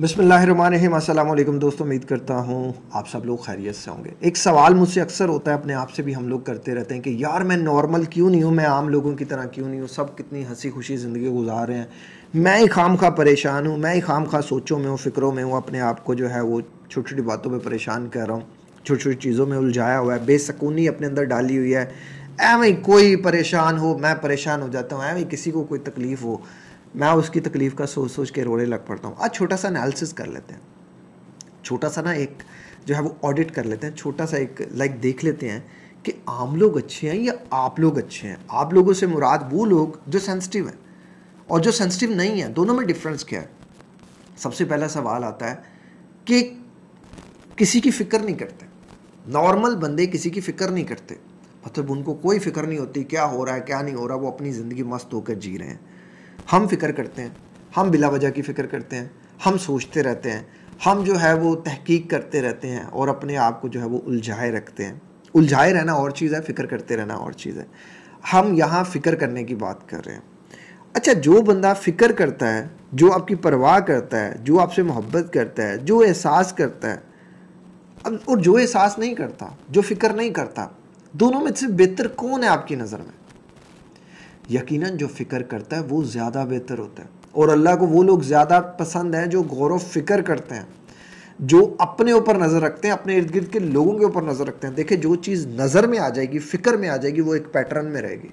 बसमीम दोस्तों उम्मीद करता हूँ आप सब लोग खैरियत से होंगे एक सवाल मुझसे अक्सर होता है अपने आप से भी हम लोग करते रहते हैं कि यार मैं नॉर्मल क्यों नहीं हूँ मैं आम लोगों की तरह क्यों नहीं हूँ सब कितनी हंसी खुशी ज़िंदगी गुजार रहे हैं मैं ही खाम खा परेशान हूँ मैं ही खाम खा सोचों में हूँ फ़िक्रों में हूँ अपने आप को जो है वो छोटी छोटी बातों में परेशान कर रहा हूँ छोटी छोटी चीज़ों में उलझाया हुआ है बेसकूनी अपने अंदर डाली हुई है एवं कोई परेशान हो मैं परेशान हो जाता हूँ एवं किसी को कोई तकलीफ़ हो मैं उसकी तकलीफ़ का सोच सोच के रोने लग पड़ता हूँ आज छोटा सा एनालिसिस कर लेते हैं छोटा सा ना एक जो है वो ऑडिट कर लेते हैं छोटा सा एक लाइक देख लेते हैं कि आम लोग अच्छे हैं या आप लोग अच्छे हैं आप लोगों से मुराद वो लोग जो सेंसिटिव हैं और जो सेंसिटिव नहीं है दोनों में डिफरेंस क्या है सबसे पहला सवाल आता है कि किसी की फ़िक्र नहीं करते नॉर्मल बंदे किसी की फ़िक्र नहीं करते मतलब उनको कोई फ़िक्र नहीं होती क्या हो रहा है क्या नहीं हो रहा वो अपनी ज़िंदगी मस्त होकर जी रहे हैं हम फिक्र करते हैं हम बिला वजह की फ़िक्र करते हैं हम सोचते रहते हैं हम जो है वो तहकीक करते रहते हैं और अपने आप को जो है वो उलझाए रखते हैं उलझाए रहना और चीज़ है फ़िक्र करते रहना और चीज़ है हम यहाँ फ़िक्र करने की बात कर रहे हैं अच्छा जो बंदा फ़िक्र करता है जो आपकी परवाह करता है जो आपसे मोहब्बत करता है जो एहसास करता है और जो एहसास नहीं करता जो फ़िक्र नहीं करता दोनों में से बेहतर कौन है आपकी नज़र में यकीनन जो फ़िक्र करता है वो ज़्यादा बेहतर होता है और अल्लाह को वो लोग ज़्यादा पसंद हैं जो गौर व फिक्र करते हैं जो अपने ऊपर नज़र रखते हैं अपने इर्द गिर्द के लोगों के ऊपर नज़र रखते हैं देखिए जो चीज़ नज़र में आ जाएगी फ़िक्र में आ जाएगी वो एक पैटर्न में रहेगी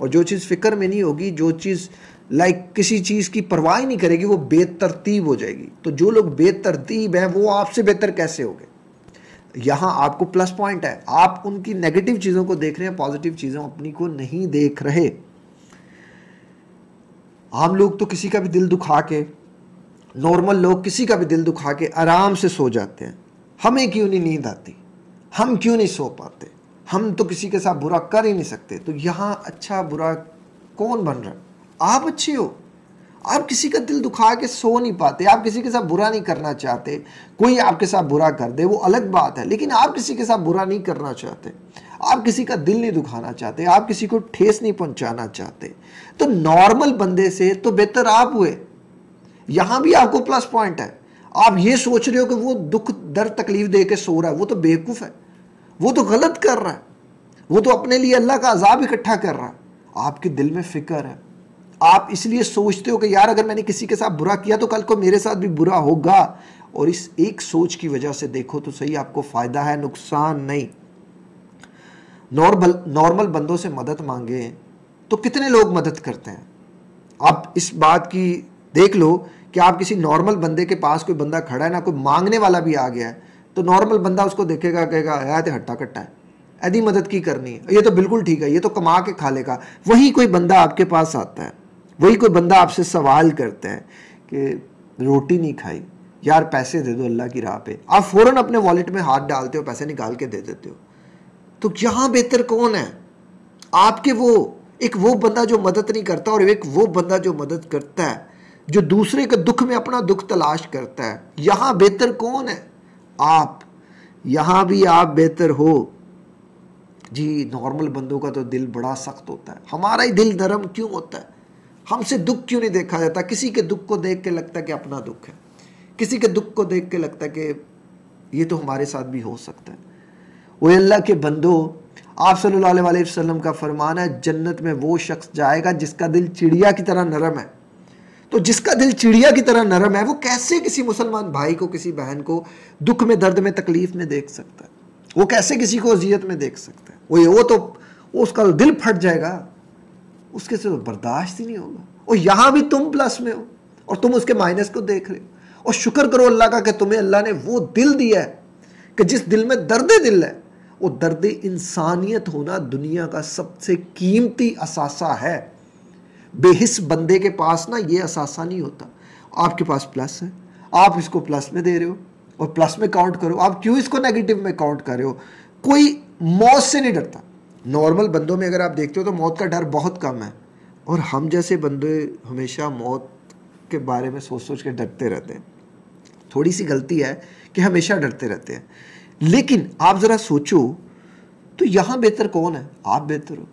और जो चीज़ फ़िक्र में नहीं होगी जो चीज़ लाइक किसी चीज़ की परवाह ही नहीं करेगी वो बेतरतीब हो जाएगी तो जो लोग बेतरतीब हैं वो आपसे बेहतर कैसे हो गए यहाँ आपको प्लस पॉइंट है आप उनकी नेगेटिव चीज़ों को देख रहे हैं पॉजिटिव चीज़ों अपनी को नहीं देख रहे हम लोग तो किसी का भी दिल दुखा के नॉर्मल लोग किसी का भी दिल दुखा के आराम से सो जाते हैं हमें क्यों नहीं नींद आती हम क्यों नहीं सो पाते हम तो किसी के साथ बुरा कर ही नहीं सकते तो यहाँ अच्छा बुरा कौन बन रहा है आप अच्छे हो आप किसी का दिल दुखा के सो नहीं पाते आप किसी के साथ बुरा नहीं करना चाहते कोई आपके साथ बुरा कर दे वो अलग बात है लेकिन आप किसी के साथ बुरा नहीं करना चाहते आप किसी का दिल नहीं दुखाना चाहते आप किसी को ठेस नहीं पहुंचाना चाहते तो नॉर्मल बंदे से तो बेहतर आप हुए यहां भी आपको प्लस पॉइंट है आप ये सोच रहे हो कि वो दुख दर्द तकलीफ दे के सो रहा है वो तो बेवकूफ़ है वो तो गलत कर रहा है वो तो अपने लिए अल्लाह का अजाब इकट्ठा कर रहा है आपके दिल में फिक्र है आप इसलिए सोचते हो कि यार अगर मैंने किसी के साथ बुरा किया तो कल को मेरे साथ भी बुरा होगा और इस एक सोच की वजह से देखो तो सही आपको फ़ायदा है नुकसान नहीं नॉर्मल नॉर्मल बंदों से मदद मांगे तो कितने लोग मदद करते हैं आप इस बात की देख लो कि आप किसी नॉर्मल बंदे के पास कोई बंदा खड़ा है ना कोई मांगने वाला भी आ गया है तो नॉर्मल बंदा उसको देखेगा कहेगा यार हट्टा कट्टा है यदि मदद की करनी है ये तो बिल्कुल ठीक है ये तो कमा के खा लेगा वहीं कोई बंदा आपके पास आता है वही कोई बंदा आपसे सवाल करता है कि रोटी नहीं खाई यार पैसे दे दो अल्लाह की राह पे आप फ़ौरन अपने वॉलेट में हाथ डालते हो पैसे निकाल के दे देते हो तो यहाँ बेहतर कौन है आपके वो एक वो बंदा जो मदद नहीं करता और एक वो बंदा जो मदद करता है जो दूसरे के दुख में अपना दुख तलाश करता है यहाँ बेहतर कौन है आप यहाँ भी आप बेहतर हो जी नॉर्मल बंदों का तो दिल बड़ा सख्त होता है हमारा ही दिल नरम क्यों होता है हमसे दुख क्यों नहीं देखा जाता किसी के दुख को देख के लगता है कि अपना दुख है किसी के दुख को देख के लगता है कि ये तो हमारे साथ भी हो सकता है वो अल्लाह के बंदो आप सल्लल्लाहु अलैहि वसल्लम का फरमान है जन्नत में वो शख्स जाएगा जिसका दिल चिड़िया की तरह नरम है तो जिसका दिल चिड़िया की तरह नरम है वो कैसे किसी मुसलमान भाई को किसी बहन को दुख में दर्द में तकलीफ में देख सकता है वो कैसे किसी को अजियत में देख सकता है वो ये वो तो वो उसका दिल फट जाएगा उसके से तो बर्दाश्त ही नहीं होगा और यहाँ भी तुम प्लस में हो और तुम उसके माइनस को देख रहे हो और शुक्र करो अल्लाह का कि तुम्हें अल्लाह ने वो दिल दिया है कि जिस दिल में दर्द दिल है वो दर्द इंसानियत होना दुनिया का सबसे कीमती असासा है बेहिस बंदे के पास ना ये असासा नहीं होता आपके पास प्लस है आप इसको प्लस में दे रहे हो और प्लस में काउंट करो आप क्यों इसको नेगेटिव में काउंट कर रहे हो कोई मौत से नहीं डरता नॉर्मल बंदों में अगर आप देखते हो तो मौत का डर बहुत कम है और हम जैसे बंदे हमेशा मौत के बारे में सोच सोच के डरते रहते हैं थोड़ी सी गलती है कि हमेशा डरते रहते हैं लेकिन आप ज़रा सोचो तो यहाँ बेहतर कौन है आप बेहतर हो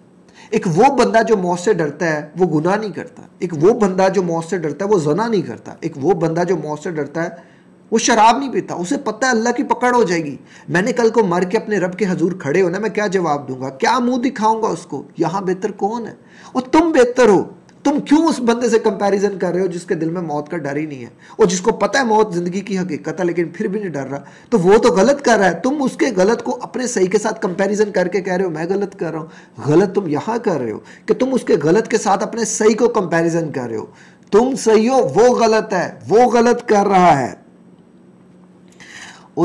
एक वो बंदा जो मौत से डरता है वो गुनाह नहीं करता एक वो बंदा जो मौत से डरता है वो जना नहीं करता एक वो बंदा जो मौत से डरता है वो शराब नहीं पीता उसे पता है अल्लाह की पकड़ हो जाएगी मैंने कल को मर के अपने रब के हजूर खड़े होना मैं क्या जवाब दूंगा क्या मुंह दिखाऊंगा उसको यहाँ बेहतर कौन है और तुम बेहतर हो तुम क्यों उस बंदे से कंपैरिजन कर रहे हो जिसके दिल में मौत का डर ही नहीं है और जिसको पता है मौत जिंदगी की हकीकत है लेकिन फिर भी नहीं डर रहा तो वो तो गलत कर रहा है तुम उसके गलत को अपने सही के साथ कंपैरिजन करके कह रहे हो मैं गलत कर रहा हूँ गलत तुम यहाँ कर रहे हो कि तुम उसके गलत के साथ अपने सही को कंपेरिजन कर रहे हो तुम सही हो वो गलत है वो गलत कर रहा है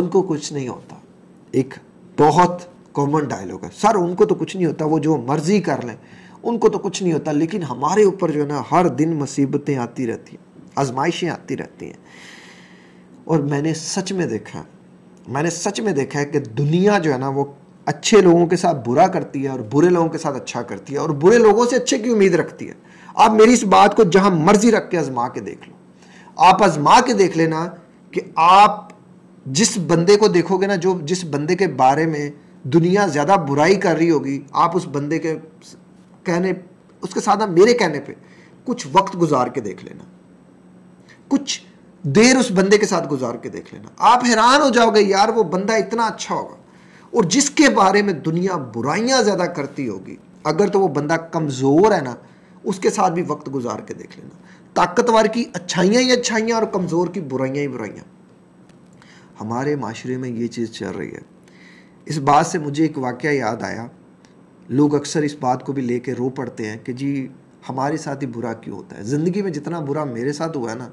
उनको कुछ नहीं होता एक बहुत कॉमन डायलॉग है सर उनको तो कुछ नहीं होता वो जो मर्जी कर लें उनको तो कुछ नहीं होता लेकिन हमारे ऊपर जो है ना हर दिन मुसीबतें आती रहती हैं आजमाइशें आती रहती हैं और मैंने सच में देखा मैंने सच में देखा है कि दुनिया जो है ना वो अच्छे लोगों के साथ बुरा करती है और बुरे लोगों के साथ अच्छा करती है और बुरे लोगों से अच्छे की उम्मीद रखती है आप मेरी इस बात को जहां मर्जी रख के आजमा के देख लो आप आजमा के देख लेना कि आप जिस बंदे को देखोगे ना जो जिस बंदे के बारे में दुनिया ज़्यादा बुराई कर रही होगी आप उस बंदे के कहने उसके साथ ना मेरे कहने पे कुछ वक्त गुजार के देख लेना कुछ देर उस बंदे के साथ गुजार के देख लेना आप हैरान हो जाओगे यार वो बंदा इतना अच्छा होगा और जिसके बारे में दुनिया बुराइयाँ ज़्यादा करती होगी अगर तो वो बंदा कमज़ोर है ना उसके साथ भी वक्त गुजार के देख लेना ताकतवर की अच्छाइयाँ ही अच्छाइयाँ और कमज़ोर की बुराइयाँ ही बुराइयाँ हमारे माशरे में ये चीज़ चल रही है इस बात से मुझे एक वाक़ याद आया लोग अक्सर इस बात को भी ले कर रो पड़ते हैं कि जी हमारे साथ ही बुरा क्यों होता है ज़िंदगी में जितना बुरा मेरे साथ हुआ है ना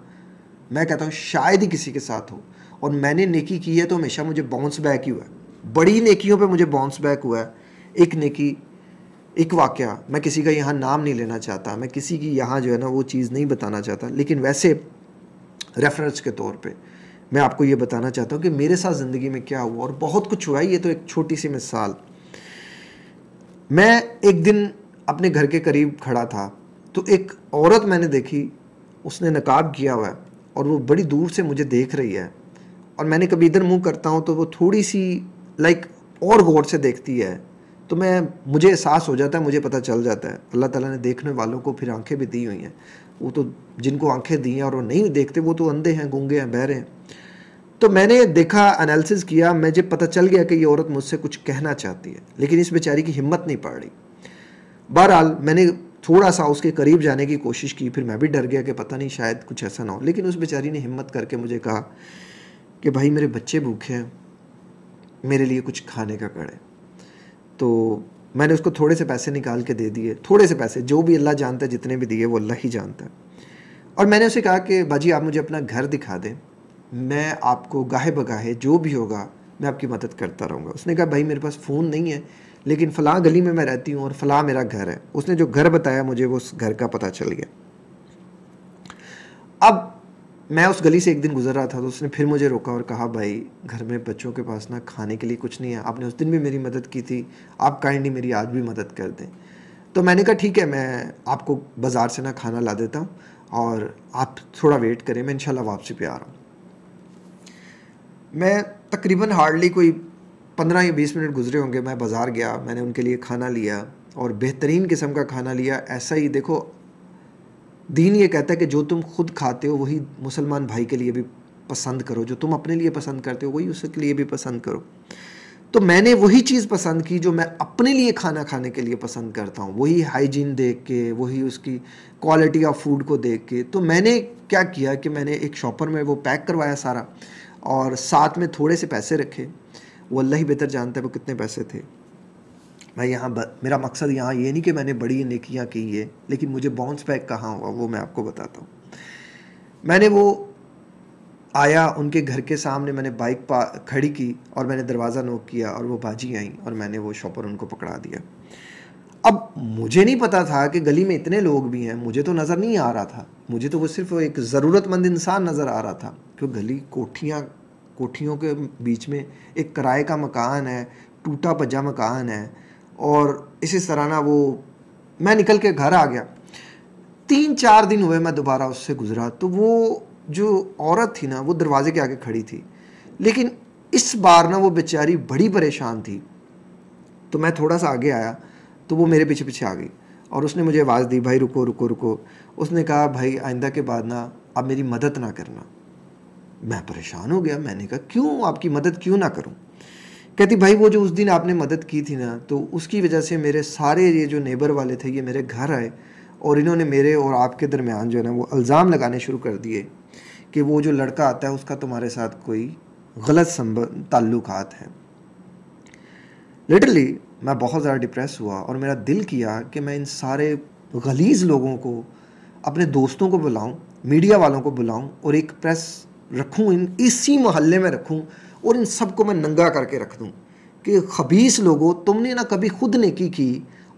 मैं कहता हूँ शायद ही किसी के साथ हो और मैंने नेकी की है तो हमेशा मुझे बाउंस बैक ही हुआ है बड़ी नेकियों पे मुझे बाउंस बैक हुआ है एक नेकी एक वाक्य मैं किसी का यहाँ नाम नहीं लेना चाहता मैं किसी की यहाँ जो है ना वो चीज़ नहीं बताना चाहता लेकिन वैसे रेफरेंस के तौर पर मैं आपको ये बताना चाहता हूँ कि मेरे साथ ज़िंदगी में क्या हुआ और बहुत कुछ हुआ है ये तो एक छोटी सी मिसाल मैं एक दिन अपने घर के करीब खड़ा था तो एक औरत मैंने देखी उसने नकाब किया हुआ है और वो बड़ी दूर से मुझे देख रही है और मैंने कभी इधर मुंह करता हूँ तो वो थोड़ी सी लाइक और गौर से देखती है तो मैं मुझे एहसास हो जाता है मुझे पता चल जाता है अल्लाह ताला ने देखने वालों को फिर आंखें भी दी हुई हैं वो तो जिनको आंखें दी हैं और वो नहीं देखते वो तो अंधे हैं गूंगे हैं बहरे हैं तो मैंने देखा एनालिसिस किया मुझे पता चल गया कि ये औरत मुझसे कुछ कहना चाहती है लेकिन इस बेचारी की हिम्मत नहीं पड़ रही बहरहाल मैंने थोड़ा सा उसके करीब जाने की कोशिश की फिर मैं भी डर गया कि पता नहीं शायद कुछ ऐसा ना हो लेकिन उस बेचारी ने हिम्मत करके मुझे कहा कि भाई मेरे बच्चे भूखे हैं मेरे लिए कुछ खाने का कड़े तो मैंने उसको थोड़े से पैसे निकाल के दे दिए थोड़े से पैसे जो भी अल्लाह जानता है जितने भी दिए वो अल्लाह ही जानता है और मैंने उसे कहा कि भाजी आप मुझे अपना घर दिखा दें मैं आपको गाहे बगाहे जो भी होगा मैं आपकी मदद करता रहूँगा उसने कहा भाई मेरे पास फ़ोन नहीं है लेकिन फ़लाँ गली में मैं रहती हूँ और फ़लाँ मेरा घर है उसने जो घर बताया मुझे वो उस घर का पता चल गया अब मैं उस गली से एक दिन गुजर रहा था तो उसने फिर मुझे रोका और कहा भाई घर में बच्चों के पास ना खाने के लिए कुछ नहीं है आपने उस दिन भी मेरी मदद की थी आप काइंडली मेरी आज भी मदद कर दें तो मैंने कहा ठीक है मैं आपको बाज़ार से ना खाना ला देता हूँ और आप थोड़ा वेट करें मैं इंशाल्लाह वापसी पे आ रहा हूँ मैं तकरीबन हार्डली कोई पंद्रह या बीस मिनट गुजरे होंगे मैं बाज़ार गया मैंने उनके लिए खाना लिया और बेहतरीन किस्म का खाना लिया ऐसा ही देखो दीन ये कहता है कि जो तुम खुद खाते हो वही मुसलमान भाई के लिए भी पसंद करो जो तुम अपने लिए पसंद करते हो वही उसके लिए भी पसंद करो तो मैंने वही चीज़ पसंद की जो मैं अपने लिए खाना खाने के लिए पसंद करता हूँ वही हाइजीन देख के वही उसकी क्वालिटी ऑफ फूड को देख के तो मैंने क्या किया कि मैंने एक शॉपर में वो पैक करवाया सारा और साथ में थोड़े से पैसे रखे वो अल्लाह ही बेहतर जानता है वो कितने पैसे थे मैं यहाँ मेरा मकसद यहाँ ये नहीं कि मैंने बड़ी नेकियाँ की है लेकिन मुझे बाउंस बैक कहाँ हुआ वो मैं आपको बताता हूँ मैंने वो आया उनके घर के सामने मैंने बाइक पा खड़ी की और मैंने दरवाज़ा नोक किया और वो बाजी आई और मैंने वो शॉपर उनको पकड़ा दिया अब मुझे नहीं पता था कि गली में इतने लोग भी हैं मुझे तो नज़र नहीं आ रहा था मुझे तो वो सिर्फ एक ज़रूरतमंद इंसान नज़र आ रहा था क्योंकि गली कोठियाँ कोठियों के बीच में एक किराए का मकान है टूटा पजा मकान है और इसी तरह ना वो मैं निकल के घर आ गया तीन चार दिन हुए मैं दोबारा उससे गुज़रा तो वो जो औरत थी ना वो दरवाजे के आगे खड़ी थी लेकिन इस बार ना वो बेचारी बड़ी परेशान थी तो मैं थोड़ा सा आगे आया तो वो मेरे पीछे पीछे आ गई और उसने मुझे आवाज़ दी भाई रुको रुको रुको उसने कहा भाई आइंदा के बाद ना आप मेरी मदद ना करना मैं परेशान हो गया मैंने कहा क्यों आपकी मदद क्यों ना करूं कहती भाई वो जो उस दिन आपने मदद की थी ना तो उसकी वजह से मेरे सारे ये जो नेबर वाले थे ये मेरे घर आए और इन्होंने मेरे और आपके दरमियान जो है ना वो अल्ज़ाम लगाने शुरू कर दिए कि वो जो लड़का आता है उसका तुम्हारे साथ कोई गलत ताल्लुक है लिटरली मैं बहुत ज़्यादा डिप्रेस हुआ और मेरा दिल किया कि मैं इन सारे गलीज़ लोगों को अपने दोस्तों को बुलाऊं मीडिया वालों को बुलाऊं और एक प्रेस रखूं इन इसी मोहल्ले में रखूं और इन सबको मैं नंगा करके रख दूं कि खबीस लोगों तुमने ना कभी खुद नेकी की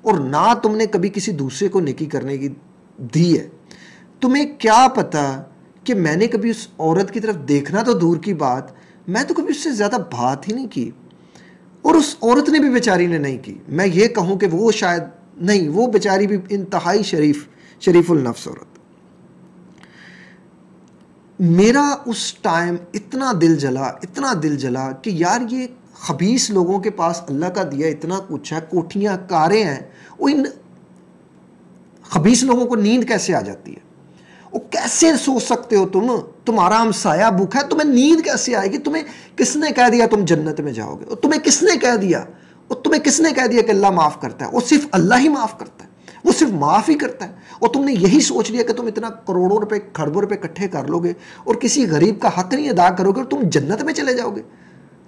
और ना तुमने कभी किसी दूसरे को नेकी करने की दी है तुम्हें क्या पता कि मैंने कभी उस औरत की तरफ देखना तो दूर की बात मैं तो कभी उससे ज़्यादा बात ही नहीं की और उस औरत ने भी बेचारी ने नहीं की मैं ये कहूँ कि वो शायद नहीं वो बेचारी भी इंतहाई शरीफ नफ्स औरत मेरा उस टाइम इतना दिल जला इतना दिल जला कि यार ये खबीस लोगों के पास अल्लाह का दिया इतना कुछ है कोठियाँ कारें हैं वो इन खबीस लोगों को नींद कैसे आ जाती है वो कैसे सो सकते हो तुम तुम्हारा हम साया भूख है तुम्हें नींद कैसे आएगी तुम्हें किसने कह दिया तुम जन्नत में जाओगे और तुम्हें किसने कह दिया और तुम्हें किसने कह दिया कि अल्लाह माफ़ करता है वो सिर्फ अल्लाह ही माफ़ करता है वो सिर्फ माफ़ ही करता है और तुमने यही सोच लिया कि तुम इतना करोड़ों रुपये खरबों रुपये इकट्ठे कर लोगे और किसी गरीब का हक नहीं अदा करोगे और तुम जन्नत में चले जाओगे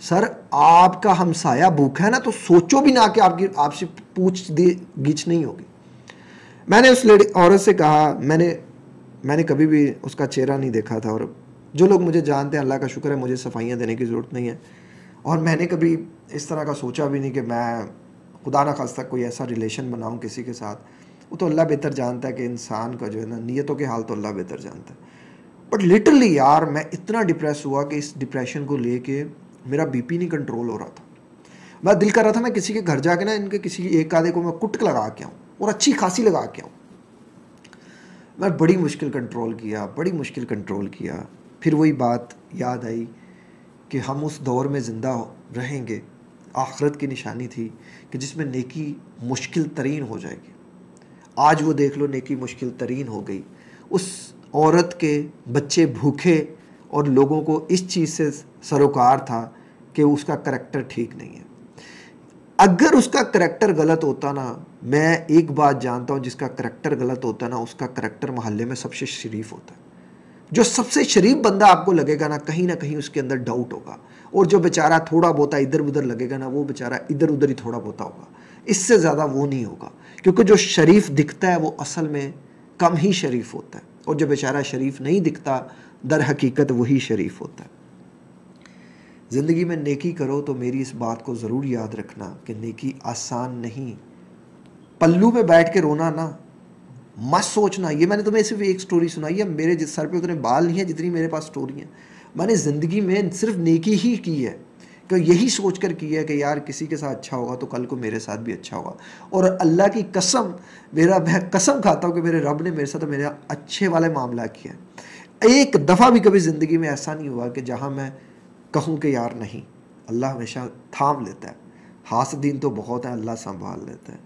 सर आपका हमसाया भूख है ना तो सोचो भी ना कि आपकी आपसे पूछ दी गिच नहीं होगी मैंने उस लेडी औरत से कहा मैंने मैंने कभी भी उसका चेहरा नहीं देखा था और जो लोग मुझे जानते हैं अल्लाह का शुक्र है मुझे सफाइयाँ देने की ज़रूरत नहीं है और मैंने कभी इस तरह का सोचा भी नहीं कि मैं खुदा ना खास्ता कोई ऐसा रिलेशन बनाऊँ किसी के साथ वो तो अल्लाह बेहतर जानता है कि इंसान का जो है ना नीयतों के हाल तो अल्लाह बेहतर जानता है बट लिटरली यार मैं इतना डिप्रेस हुआ कि इस डिप्रेशन को लेके मेरा बीपी नहीं कंट्रोल हो रहा था मैं दिल कर रहा था मैं किसी के घर जाके ना इनके किसी एक आधे को मैं कुटक लगा के आऊँ और अच्छी खासी लगा के आऊँ मैं बड़ी मुश्किल कंट्रोल किया बड़ी मुश्किल कंट्रोल किया फिर वही बात याद आई कि हम उस दौर में ज़िंदा रहेंगे आखरत की निशानी थी कि जिसमें नेकी मुश्किल तरीन हो जाएगी आज वो देख लो नेकी मुश्किल तरीन हो गई उस औरत के बच्चे भूखे और लोगों को इस चीज़ से सरोकार था कि उसका करैक्टर ठीक नहीं है अगर उसका करैक्टर गलत होता ना मैं एक बात जानता हूँ जिसका करैक्टर गलत होता ना उसका करैक्टर मोहल्ले में सबसे शरीफ होता है जो सबसे शरीफ बंदा आपको लगेगा ना कहीं ना कहीं उसके अंदर डाउट होगा और जो बेचारा थोड़ा बहुत इधर उधर लगेगा ना वो बेचारा इधर उधर ही थोड़ा बहुत होगा इससे ज़्यादा वो नहीं होगा क्योंकि जो शरीफ दिखता है वो असल में कम ही शरीफ होता है और जो बेचारा शरीफ नहीं दिखता दर हकीकत वही शरीफ होता है ज़िंदगी में नेकी करो तो मेरी इस बात को ज़रूर याद रखना कि नेकी आसान नहीं पल्लू पे बैठ के रोना ना मत सोचना ये मैंने तुम्हें सिर्फ एक स्टोरी सुनाई है मेरे जिस सर पे उतने बाल नहीं है जितनी मेरे पास स्टोरी है मैंने ज़िंदगी में सिर्फ नेकी ही की है कि यही सोच कर किया है कि यार किसी के साथ अच्छा होगा तो कल को मेरे साथ भी अच्छा होगा और अल्लाह की कसम मेरा मैं कसम खाता हूँ कि मेरे रब ने मेरे साथ मेरा अच्छे वाला मामला किया एक दफ़ा भी कभी ज़िंदगी में ऐसा नहीं हुआ कि जहाँ मैं कहूँ कि यार नहीं अल्लाह हमेशा थाम लेता है दिन तो बहुत है अल्लाह संभाल लेता है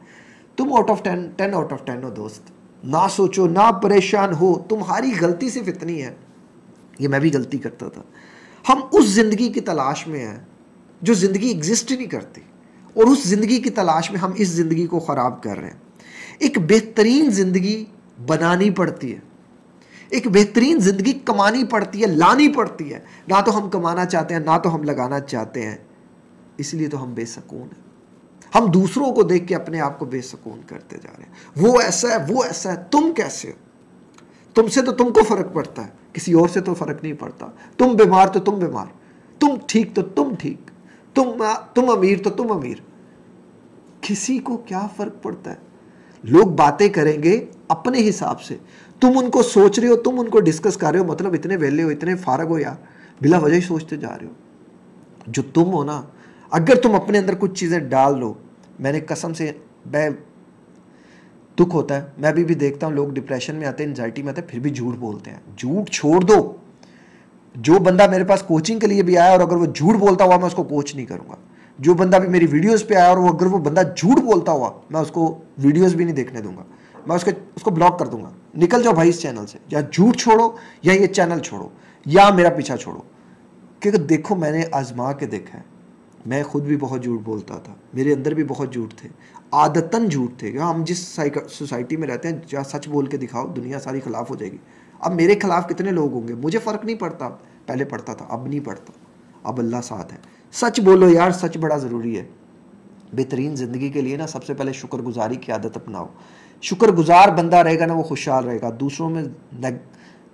तुम out of ten ten out of ten हो दोस्त ना सोचो ना परेशान हो तुम्हारी गलती सिर्फ इतनी है ये मैं भी गलती करता था हम उस ज़िंदगी की तलाश में हैं जो ज़िंदगी एग्जिस्ट ही नहीं करती और उस ज़िंदगी की तलाश में हम इस ज़िंदगी को ख़राब कर रहे हैं एक बेहतरीन ज़िंदगी बनानी पड़ती है एक बेहतरीन ज़िंदगी कमानी पड़ती है लानी पड़ती है ना तो हम कमाना चाहते हैं ना तो हम लगाना चाहते हैं इसलिए तो हम बेसकून हैं हम दूसरों को देख के अपने आप को बेसकून करते जा रहे हैं वो ऐसा है वो ऐसा है तुम कैसे हो तुमसे तो तुमको फ़र्क पड़ता है किसी और से तो फ़र्क नहीं पड़ता तुम बीमार तो तुम बीमार तुम ठीक तो तुम ठीक तुम तुम अमीर तो तुम अमीर किसी को क्या फ़र्क पड़ता है लोग बातें करेंगे अपने हिसाब से तुम उनको सोच रहे हो तुम उनको डिस्कस कर रहे हो मतलब इतने वेले हो इतने फारग हो यार बिला वजह सोचते जा रहे हो जो तुम हो ना अगर तुम अपने अंदर कुछ चीज़ें डाल दो मैंने कसम से मैं दुख होता है मैं अभी भी देखता हूँ लोग डिप्रेशन में आते हैं एनजाइटी में आते हैं फिर भी झूठ बोलते हैं झूठ छोड़ दो जो बंदा मेरे पास कोचिंग के लिए भी आया और अगर वो झूठ बोलता हुआ मैं उसको कोच नहीं करूँगा जो बंदा भी मेरी वीडियोज़ पर आया और वो अगर वो बंदा झूठ बोलता हुआ मैं उसको वीडियोज़ भी नहीं देखने दूंगा मैं उसके उसको ब्लॉक कर दूंगा निकल जाओ भाई इस चैनल से या झूठ छोड़ो या ये चैनल छोड़ो या मेरा पीछा छोड़ो क्योंकि देखो मैंने आजमा के देखा है मैं खुद भी बहुत झूठ बोलता था मेरे अंदर भी बहुत झूठ थे आदतन झूठ थे क्योंकि हम जिस सोसाइटी में रहते हैं जहाँ सच बोल के दिखाओ दुनिया सारी खिलाफ हो जाएगी अब मेरे खिलाफ कितने लोग होंगे मुझे फ़र्क नहीं पड़ता पहले पढ़ता था अब नहीं पढ़ता अब अल्लाह साथ है सच बोलो यार सच बड़ा ज़रूरी है बेहतरीन ज़िंदगी के लिए ना सबसे पहले शुक्रगुजारी की आदत अपनाओ शुक्रगुजार बंदा रहेगा ना वो खुशहाल रहेगा दूसरों में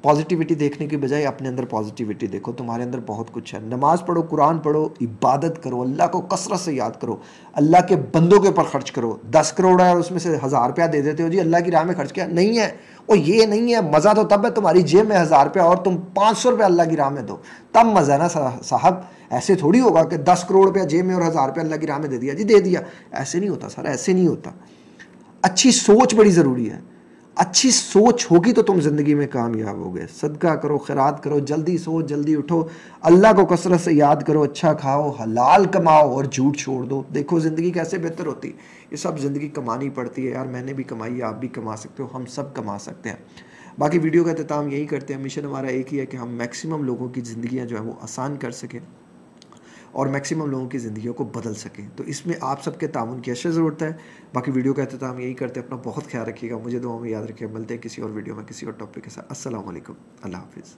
पॉजिटिविटी देखने की बजाय अपने अंदर पॉजिटिविटी देखो तुम्हारे अंदर बहुत कुछ है नमाज पढ़ो कुरान पढ़ो इबादत करो अल्लाह को कसरत से याद करो अल्लाह के बंदों के ऊपर खर्च करो दस करोड़ है और उसमें से हज़ार रुपया दे देते हो जी अल्लाह की राह में खर्च किया नहीं है वो ये नहीं है मज़ा तो तब है तुम्हारी जेब में हज़ार रुपया और तुम पाँच सौ रुपया अल्लाह की राह में दो तब मज़ा ना साहब ऐसे थोड़ी होगा कि दस करोड़ रुपया जेब में और हज़ार रुपया अल्लाह की राह में दे दिया जी दे दिया ऐसे नहीं होता सर ऐसे नहीं होता अच्छी सोच बड़ी ज़रूरी है अच्छी सोच होगी तो तुम ज़िंदगी में कामयाब होगे सदका करो खैरात करो जल्दी सो जल्दी उठो अल्लाह को कसरत से याद करो अच्छा खाओ हलाल कमाओ और झूठ छोड़ दो देखो ज़िंदगी कैसे बेहतर होती ये सब ज़िंदगी कमानी पड़ती है यार मैंने भी कमाई है आप भी कमा सकते हो हम सब कमा सकते हैं बाकी वीडियो का अख्ताम यही करते हैं मिशन हमारा एक ही है कि हम मैक्सिमम लोगों की ज़िंदियाँ जो है वो आसान कर सकें और मैक्सिमम लोगों की ज़िंदगी को बदल सकें तो इसमें आप सबके तान की अशर ज़रूरत है बाकी वीडियो का अहतमाम यही करते हैं अपना बहुत ख्याल रखिएगा मुझे दो हमें याद रखिए मिलते हैं किसी और वीडियो में किसी और टॉपिक के साथ असल अल्लाह हाफिज़